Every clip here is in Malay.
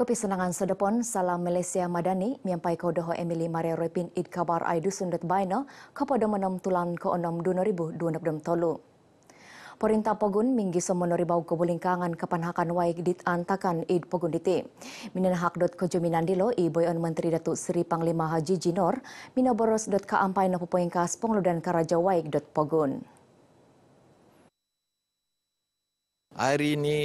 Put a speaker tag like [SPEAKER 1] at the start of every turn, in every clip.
[SPEAKER 1] Kopi Senangan Sedepon, Salam Malaysia Madani, Miampai Kodoho Emily Maria Repin Id Kabar Aidu Sundet Baina, Kepada Menem Tulan Ke Onom 2022 Tolu. Perintah Pogun minggi semua ribau kebulingkangan kepanhakan waik dit antakan id Pogun diti. Minin hak dot kejuminan dilo i boyon Menteri Datuk Seri Panglima Haji Jinor, minaboros dot kaampai na pupoingkas pengludan karaja waik dot Pogun.
[SPEAKER 2] Hari ini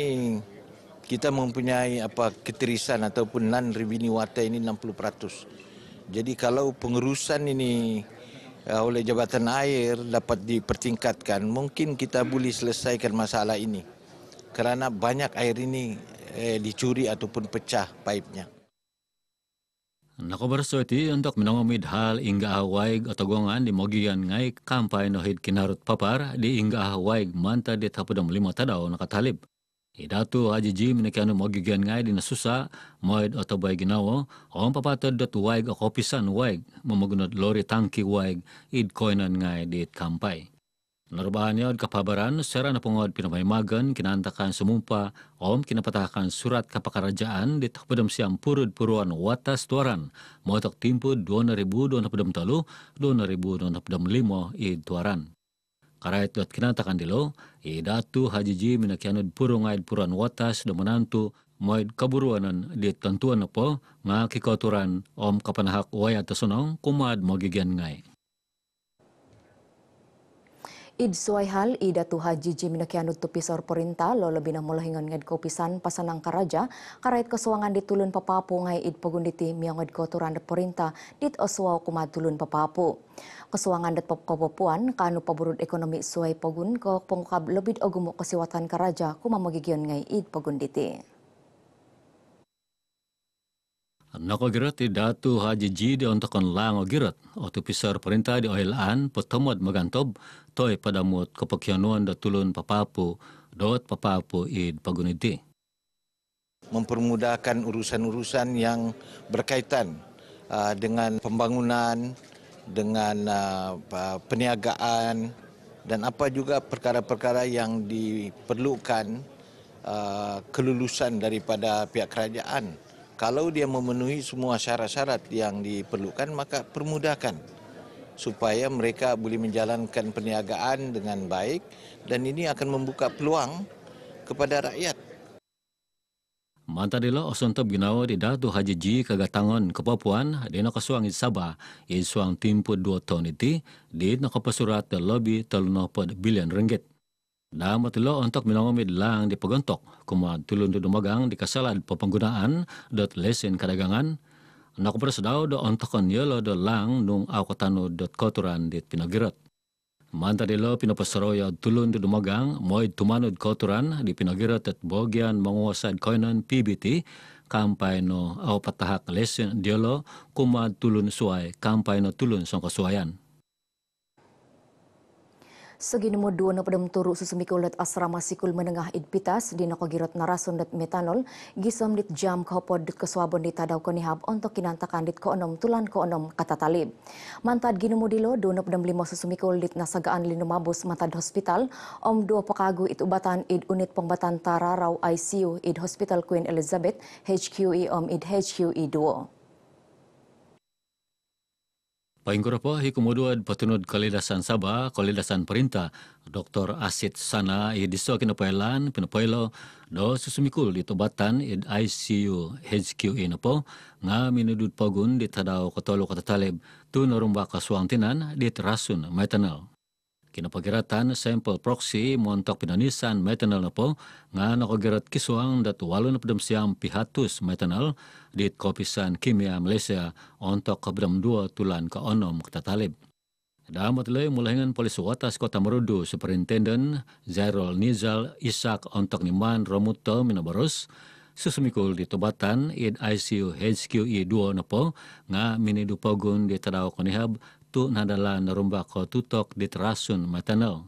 [SPEAKER 2] kita mempunyai apa keterisan ataupun non revenue water ini 60%. Jadi kalau pengurusan ini eh, oleh Jabatan Air dapat dipertingkatkan, mungkin kita boleh selesaikan masalah ini. Kerana banyak air ini eh, dicuri ataupun pecah paipnya.
[SPEAKER 3] Nako bersuati untuk menangomid hal hingga awaig atau gongan di mogian ngai kampai nohid kinarut papar di hingga awaig manta di lima tadau nakatalib. Idato aji jim na kanu magigyan ngay di nasusa, moed otabay ginawo, on papatad dat waig kopisan waig, mamagunod lori tangki waig, id koinan ngay di it kampay. Narubahan niya kapabaran, sera na pungod pinamaymagan, kinantakan sumumpa, om kinapatakan surat kapakarajaan, di takpadam siyang purud-puruan watas tuaran, motak timpud 2,000 doon na padam talo, 2,000 doon na padam limo, id tuaran. Karait dot kinanta kandilo, idatu hajiji minakianud puro ngayad puran watas do menantu moid kaburuanan di tentuan po nga kikoturan om kapanahak waya tasunong kumad magigyan ngay.
[SPEAKER 1] Id suai hal i datu haji ji minakian utu pisor perintah lo lebih na mulai ngon ngad kopisan pasanang karaja karait kesuangan ditulun papapu ngai id pagunditi miang ngad koturan de perintah dit osuau kumat tulun papapu. Kesuangan dat pop kopopuan kanu paburut ekonomi suai pegun ko pengkab lebih ogumuk kesiwatan karaja kuma magigion ngai id pagunditi.
[SPEAKER 3] Nakagirat ti datu haji jide on takon lang agirat o ti pisar perintah di oilan potomod magantob toy padamot kapakyanuan datulon papapu dot papapu id paguniti.
[SPEAKER 2] Mempermudahkan urusan-urusan yang berkaitan uh, dengan pembangunan, dengan uh, uh, peniagaan dan apa juga perkara-perkara yang diperlukan kelulusan daripada pihak kerajaan kalau dia memenuhi semua syarat-syarat yang diperlukan maka permudahkan supaya mereka boleh menjalankan perniagaan dengan baik dan ini akan membuka peluang kepada rakyat.
[SPEAKER 3] Mantadila Osonto Binawa di Datu Haji Ji Kagatangon ke Papua di Naka Sabah yang suang timpu dua tahun itu di Naka Pesurat Lobby Telunopad Bilion Ringgit. Namatilo antok minangumid lang di pagantok kumad tulun do dumagang di kasalad papanggunaan dot lesson kadagangan nakupres daw do antokan yelo do lang nung awkatano dot koturan dit pinagirat. Manta dilo pinapasaroya tulon do dumagang moid tumanod koturan di pinagirat at bogyan manguasad koinan PBT kampay no aw patahak lesson diolo kumad tulun suay kampay no tulun sang kasuayan.
[SPEAKER 1] Segi nombor dua na pada menturu susumi kulit asrama sikul menengah idpitas di nako girot narasun dat metanol gisom dit jam kaupod dit kesuabon dit tadaw konihab untuk kinantakan dit koonom tulan koonom kata talib. Mantad gini mudilo dua na pada lima susumi kulit nasagaan lino mabus matad hospital om dua pekagu id ubatan id unit pembatan tararau ICU id hospital Queen Elizabeth HQE om id HQE 2.
[SPEAKER 3] Pengkurapa hikumudua patunud kalidasan Sabah, kalidasan perintah, Dr. Asit Sana, i diso kena pailan, pina pailo, do susumikul di tobatan i ICU HQ ina po, nga minudud pagun di tadao kotolo kata talib, tu narumba kasuang tinan di terasun maitanal. Kina pagiratan sample proxy montok pinanisan metanol na po nga nakagirat kiswang dat walo na pdamsiyang pihatus metanol dit kopisan kimia Malaysia ontok kabram dua tulan ka onom kutatalib. Damat lay mulahingan polis watas kota Merudu Superintendent Zairul Nizal Isak ontok niman Romuto Minabaros susumikul di tobatan id ICU HQE 2 na po nga minidupogon di tadaw konihab itu nadala narumba ko tutok dit rasun matanaw.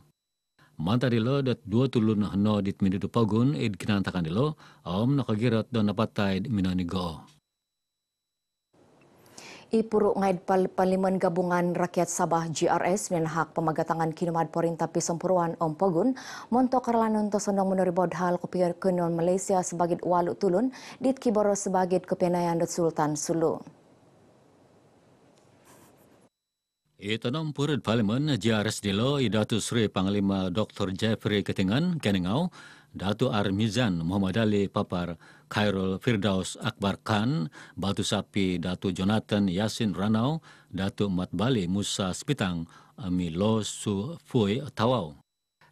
[SPEAKER 3] Mantari lo dat dua tulun no dit minudu pagun id kinantakan di lo, om nakagirat do napatay minani go.
[SPEAKER 1] Ipuro ngayon pal Paliman Gabungan Rakyat Sabah GRS minahak pemagatangan kinumad porinta pisampuruan om Pogun monto karlanon to sondong menuribod hal kupiyar kunon Malaysia sebagai walu tulun, dit kiboro sebagai kepenayan dat Sultan Sulu.
[SPEAKER 3] Ekonom Purut Parlimen JRS Dilo, Datu Sri Panglima Dr. Jeffrey Ketingan, Keningau, Datu Armizan Muhammad Ali Papar, Khairul Firdaus Akbar Khan, Batu Sapi Datu Jonathan Yasin Ranau, Datu Mat Bali Musa Spitang, Milo Su Fui Tawau.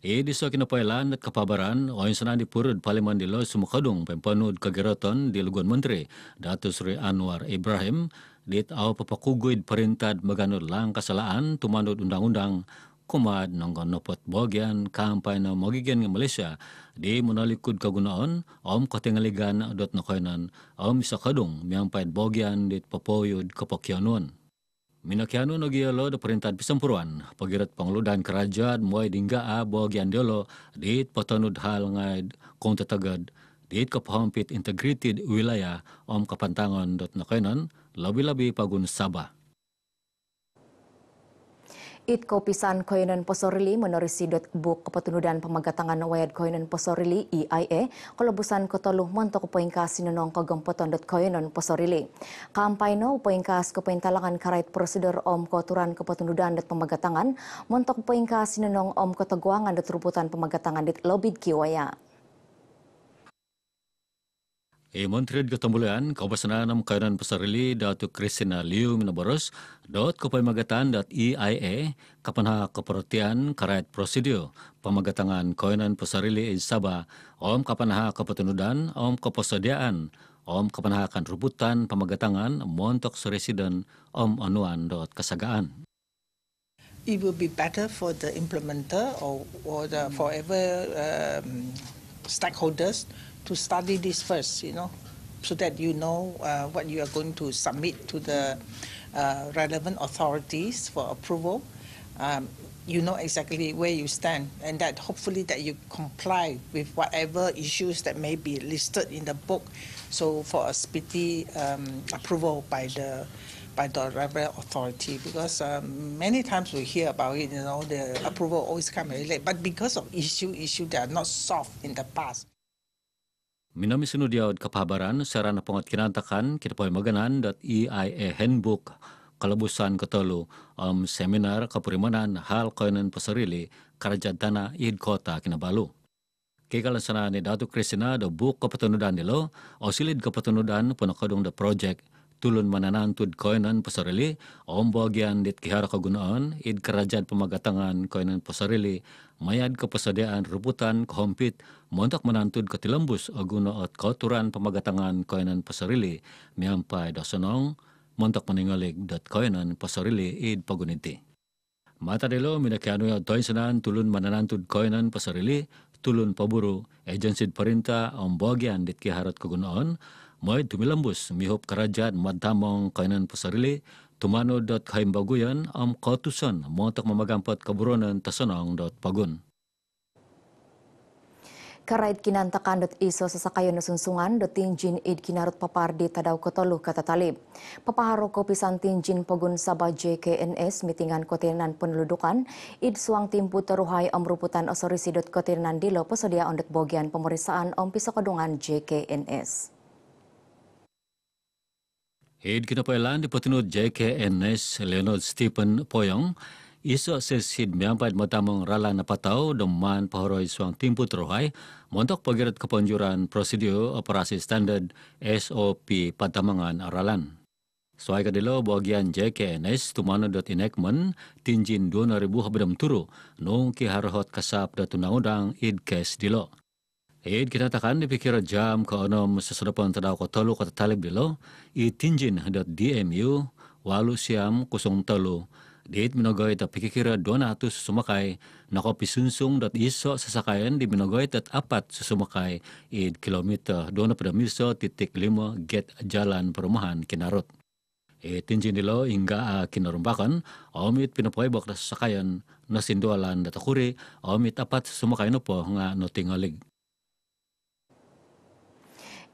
[SPEAKER 3] I di sokino pailan kepabaran oin sana di purud parlimen di lo sumukadung pempanud kegeraton di lugun menteri Datu Sri Anwar Ibrahim Dit aw papakugod parintad magano lang kasalaan tumanod undang-undang kumad ng ganopot bogyan kampay na magigyan ng Malaysia di munalikod kagunaon om katingaligan dot adot na kainan om sa kadong miyampay bogyan dit papoyod kapakyanon. Minakyano nagyalo da perintad pisampuruan, pagirat pangludan kerajaan muay dingga a bogyan dolo dit patanod hal ngay kong tatagad diit ko pahampit integrated wilaya om kapantangon dot nakainan, labi-labi pagun saba.
[SPEAKER 1] It ko pisan koinan posorili menorisi dot buk kepetunudan pemagatangan wayad koinan posorili EIA kolobusan kotoluh mantok poingkas sinonong kagempoton dot koinan posorili. Kampaino poingkas kepintalangan karait prosedur om koturan kepetunudan dot pemagatangan mantok poingkas sinonong om kotaguangan dot ruputan pemagatangan dit lobid kiwaya.
[SPEAKER 3] I eh, Menteri Ketambulan, kau bersenar dalam kainan pesar rili datu Kristina Liu Minaboros dot kepemagatan dot EIA kapan ha keperhatian karet prosedur pemagatangan kainan pesar rili in Sabah om kapan ha om kepersediaan om kapan ha akan rebutan pemagatangan montok residen om anuan dot kesagaan.
[SPEAKER 2] It will be better for the implementer or, or the forever um, stakeholders to study this first, you know, so that you know uh, what you are going to submit to the uh, relevant authorities for approval. Um, you know exactly where you stand and that hopefully that you comply with whatever issues that may be listed in the book so for a speedy um, approval by the by the relevant authority because um, many times we hear about it you know the approval always comes very late but because of issue issue that are not solved in the past
[SPEAKER 3] Minami sino diawad kapabaran sarana pangot kinantakan kita poy maganan dot EIA handbook kalabusan ketelu um, seminar kapurimanan hal koinan pasarili karaja dana id kota kinabalu. Kikalan sana ni Datu Krishna do book kapatunudan nilo o silid kapatunudan punakadong da project tulun mananantud koinan pasarili o ang bagian dit kihara kagunaan id karajad pamagatangan koinan pasarili mayad kapasadaan ruputan kahompit montak menantud katilambus aguna at kauturan pamagatangan kainan pasarili miampay da sanong montak maningalig dat kainan pasarili id paguniti. Mata dilo minakyanoy at doinsanan tulun mananantud kainan pasarili tulun paburu agensid parinta ang bagian dit kiharat kagunaan may tumilambus mihop kerajaan madamong kainan pasarili tumano dot baguyan am kautusan muntak mamagampat kaburonan tasanang dot pagun.
[SPEAKER 1] Karait kinantakan dot iso sa sakayo na sunsungan dot tinjin id kinarot papardi tadaw kotolo katatalib. Papaharo ko pisang tinjin pagun sa ba JKNS mitingan kotinan penuludukan id suang timpu taruhay ang ruputan osorisi dot kotinan dilo posodia on dot bogian pemerisaan om pisokodungan JKNS.
[SPEAKER 3] Ed kita pelan di petunut JKNS Leonard Stephen Poyong isu iso sesid miampat matamong rala napatau deman pahoroi suang timpu terohai montok pagirat kepanjuran prosedur operasi standard SOP pada patamangan aralan. Suai kadilo bagian JKNS tu mana dot enactment tinjin dua ribu habidam turu nungki ki kasap dot undang-undang dilo. Id kita di pikira jam ke ano, sa sadapan tadaw ko talo katatalib dilo, itinjin dat DMU walu siyam kusong talo. Diit minagay ta pikikira donatus sumakay, nakopisunsung dat iso sasakayan di minagay tat apat susumakay, id kilometer dona pada miso titik lima get jalan perumahan kinarot. Itinjin nilo hingga a ah, kinarumbakan, omit pinapoy na sasakayan na sindualan datakuri, omit apat sumakay no po nga notingalig.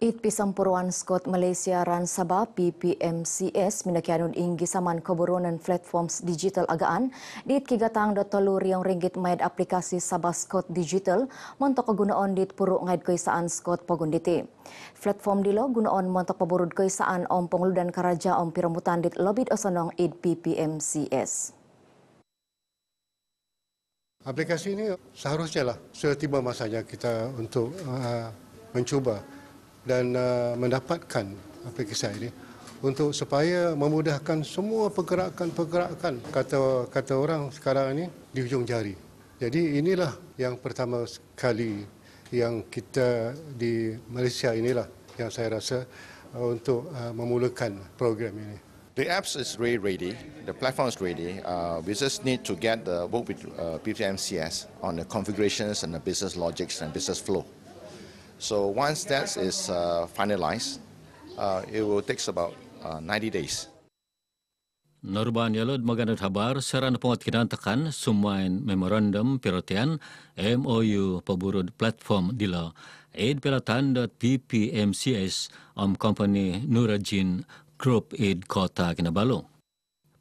[SPEAKER 1] It Pisampuruan Scott Malaysia Ran Sabah PPMCS minakianun inggi saman keburunan platform digital agaan di kigatang do tolu riang ringgit maid aplikasi Sabah Scott Digital montok kegunaan di puruk ngaid keisaan Scott Pogunditi. Platform di lo gunaan montok peburud keisaan om pengludan karaja om piramutan di lobit osanong It PPMCS.
[SPEAKER 3] Aplikasi ini seharusnya lah setiba masanya kita untuk uh, mencuba dan uh, mendapatkan PKS ini untuk supaya memudahkan semua pergerakan-pergerakan kata kata orang sekarang ini di ujung jari. Jadi inilah yang pertama sekali yang kita di Malaysia inilah yang saya rasa uh, untuk uh, memulakan program ini.
[SPEAKER 2] The apps is really ready. The platform is ready. Uh, we just need to get the work with uh, PPMCS on the configurations and the business logics and business flow. So once that is uh, finalized, uh, it will take
[SPEAKER 3] about uh, 90 days. Norban yalod maganad habar seran pongat kinantakan sumain memorandum pirotian MOU paburud platform dila aid pelatan dot PPMCS om company Nurajin Group aid kota kinabalo.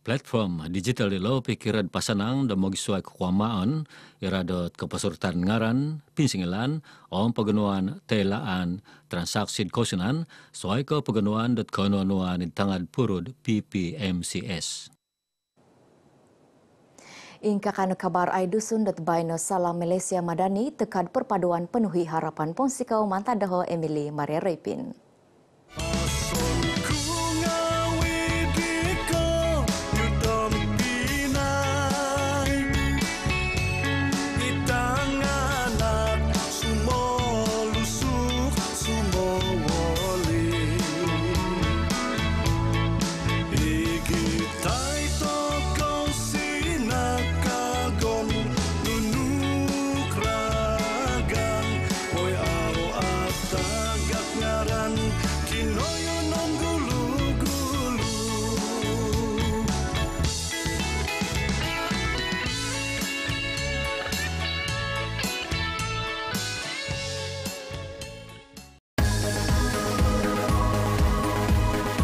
[SPEAKER 3] platform digital di ilo pikiran pasanang dan mogi suai kekuamaan iradot kepesertaan ngaran, pinsingilan, om pegenuan, telaan, transaksi kosinan suai ke pegenuan dot kenuan-nuan intangan purud PPMCS.
[SPEAKER 1] Ingka kanu kabar ai dusun dot baino salam Malaysia Madani tekad perpaduan penuhi harapan pun sikau mantadaho Emily Maria Repin.